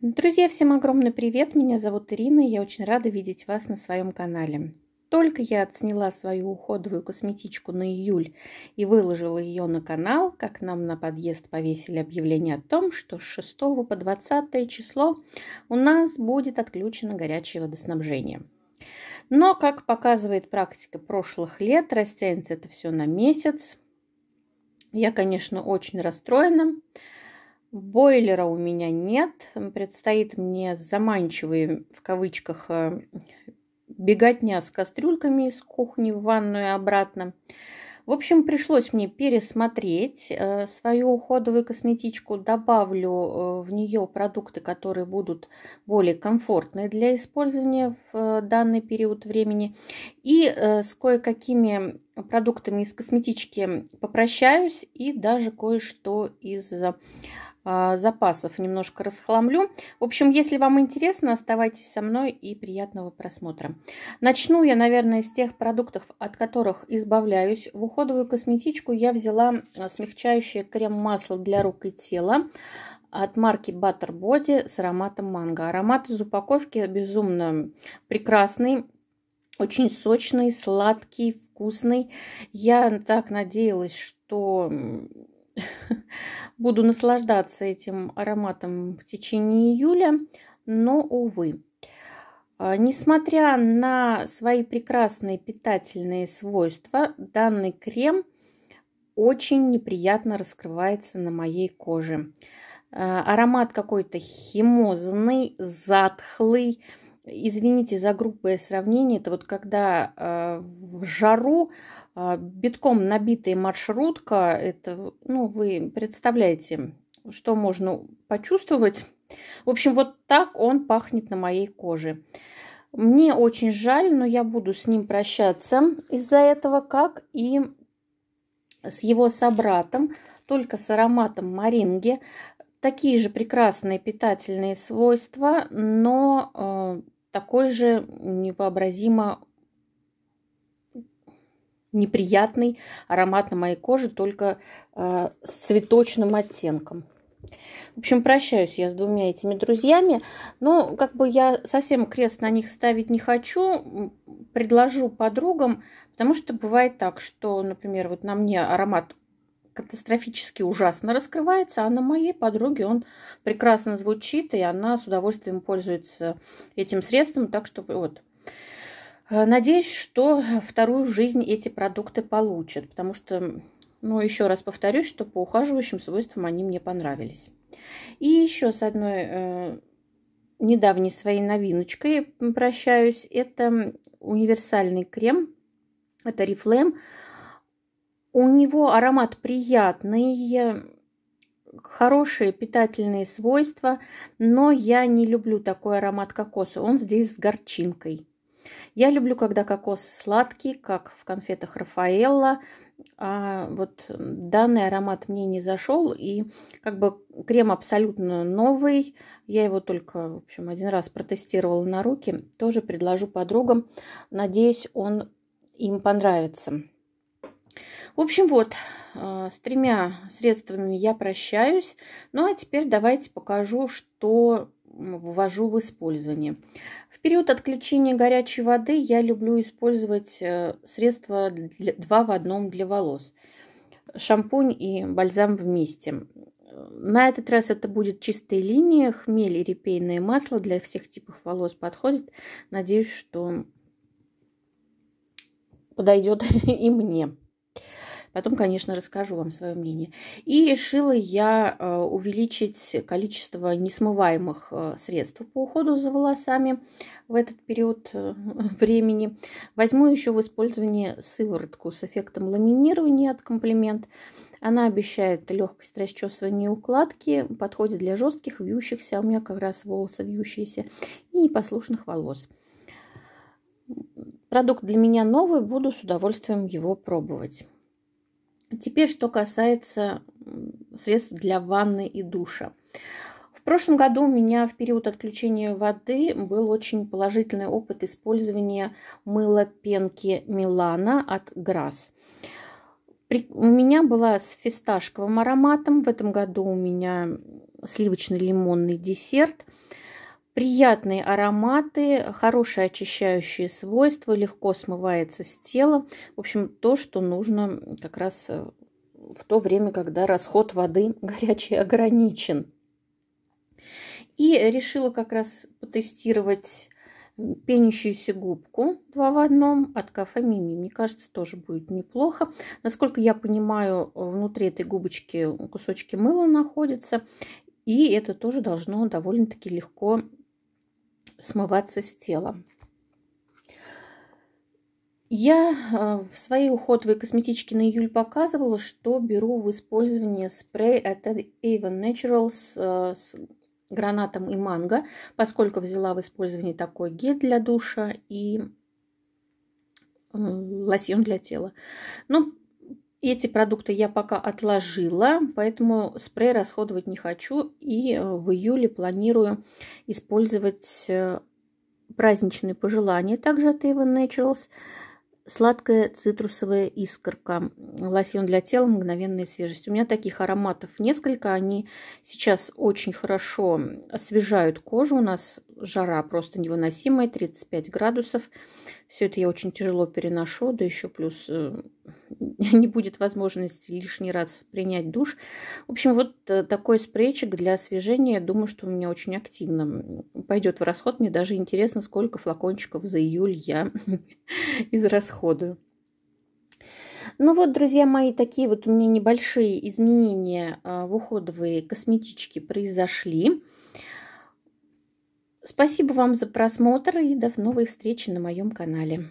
Друзья, всем огромный привет! Меня зовут Ирина, и я очень рада видеть вас на своем канале. Только я отсняла свою уходовую косметичку на июль и выложила ее на канал, как нам на подъезд повесили объявление о том, что с 6 по 20 число у нас будет отключено горячее водоснабжение. Но, как показывает практика прошлых лет, растянется это все на месяц. Я, конечно, очень расстроена, Бойлера у меня нет. Предстоит мне заманчивые, в кавычках, э, беготня с кастрюльками из кухни в ванную и обратно. В общем, пришлось мне пересмотреть э, свою уходовую косметичку. Добавлю э, в нее продукты, которые будут более комфортные для использования в данный период времени. И с кое-какими продуктами из косметички попрощаюсь и даже кое-что из а, запасов немножко расхламлю. В общем, если вам интересно, оставайтесь со мной и приятного просмотра. Начну я, наверное, с тех продуктов, от которых избавляюсь. В уходовую косметичку я взяла а, смягчающее крем-масло для рук и тела от марки Butter Body с ароматом манго. Аромат из упаковки безумно прекрасный, очень сочный, сладкий, вкусный. Я так надеялась, что буду наслаждаться этим ароматом в течение июля, но, увы. А, несмотря на свои прекрасные питательные свойства, данный крем очень неприятно раскрывается на моей коже. А, аромат какой-то химозный, затхлый. Извините за грубое сравнение, это вот когда а, в жару а, битком набитая маршрутка, это, ну, вы представляете, что можно почувствовать. В общем, вот так он пахнет на моей коже. Мне очень жаль, но я буду с ним прощаться из-за этого, как и с его собратом, только с ароматом маринги. Такие же прекрасные питательные свойства, но э, такой же невообразимо неприятный аромат на моей коже, только э, с цветочным оттенком. В общем, прощаюсь я с двумя этими друзьями. Но как бы я совсем крест на них ставить не хочу. Предложу подругам, потому что бывает так, что, например, вот на мне аромат катастрофически ужасно раскрывается, а на моей подруге он прекрасно звучит, и она с удовольствием пользуется этим средством. Так что вот, Э, надеюсь, что вторую жизнь эти продукты получат, потому что, ну, еще раз повторюсь, что по ухаживающим свойствам они мне понравились. И еще с одной э, недавней своей новиночкой прощаюсь. Это универсальный крем это Oriflame. У него аромат приятный, хорошие питательные свойства, но я не люблю такой аромат кокоса. Он здесь с горчинкой. Я люблю, когда кокос сладкий, как в конфетах Рафаэлла. А вот данный аромат мне не зашел. И как бы крем абсолютно новый. Я его только, в общем, один раз протестировала на руки. Тоже предложу подругам. Надеюсь, он им понравится. В общем, вот, э, с тремя средствами я прощаюсь. Ну, а теперь давайте покажу, что ввожу в использование. В период отключения горячей воды я люблю использовать э, средства 2 в одном для волос. Шампунь и бальзам вместе. На этот раз это будет чистые линии, хмель и репейное масло для всех типов волос подходит. Надеюсь, что подойдет и мне. Потом, конечно, расскажу вам свое мнение. И решила я э, увеличить количество несмываемых э, средств по уходу за волосами в этот период э, времени. Возьму еще в использование сыворотку с эффектом ламинирования от комплимент. Она обещает легкость расчесывания и укладки, подходит для жестких, вьющихся, а у меня как раз волосы вьющиеся, и непослушных волос. Продукт для меня новый, буду с удовольствием его пробовать. Теперь, что касается средств для ванны и душа. В прошлом году у меня в период отключения воды был очень положительный опыт использования мыла пенки Милана от Грасс. У меня была с фисташковым ароматом. В этом году у меня сливочный лимонный десерт – Приятные ароматы, хорошие очищающие свойства, легко смывается с тела. В общем, то, что нужно как раз э, в то время, когда расход воды горячий ограничен. И решила как раз потестировать пенящуюся губку 2 в одном от кафе Мими. Мне кажется, тоже будет неплохо. Насколько я понимаю, внутри этой губочки кусочки мыла находятся. И это тоже должно довольно-таки легко смываться с тела. Я э, в своей уходовой косметичке на июль показывала, что беру в использование спрей от Avon Naturals э, с гранатом и манго, поскольку взяла в использование такой гель для душа и лосьон для тела. Но ну, эти продукты я пока отложила, поэтому спрей расходовать не хочу. И э, в июле планирую использовать э, праздничные пожелания также от Avon Naturals. Сладкая цитрусовая искорка. Лосьон для тела, мгновенная свежесть. У меня таких ароматов несколько. Они сейчас очень хорошо освежают кожу. У нас жара просто невыносимая, 35 градусов. Все это я очень тяжело переношу. Да еще плюс э, не будет возможности лишний раз принять душ. В общем, вот э, такой спрейчик для освежения, думаю, что у меня очень активно пойдет в расход. Мне даже интересно, сколько флакончиков за июль я израсходую. Ну вот, друзья мои, такие вот у меня небольшие изменения э, в уходовые косметички произошли. Спасибо вам за просмотр и до новых встреч на моем канале.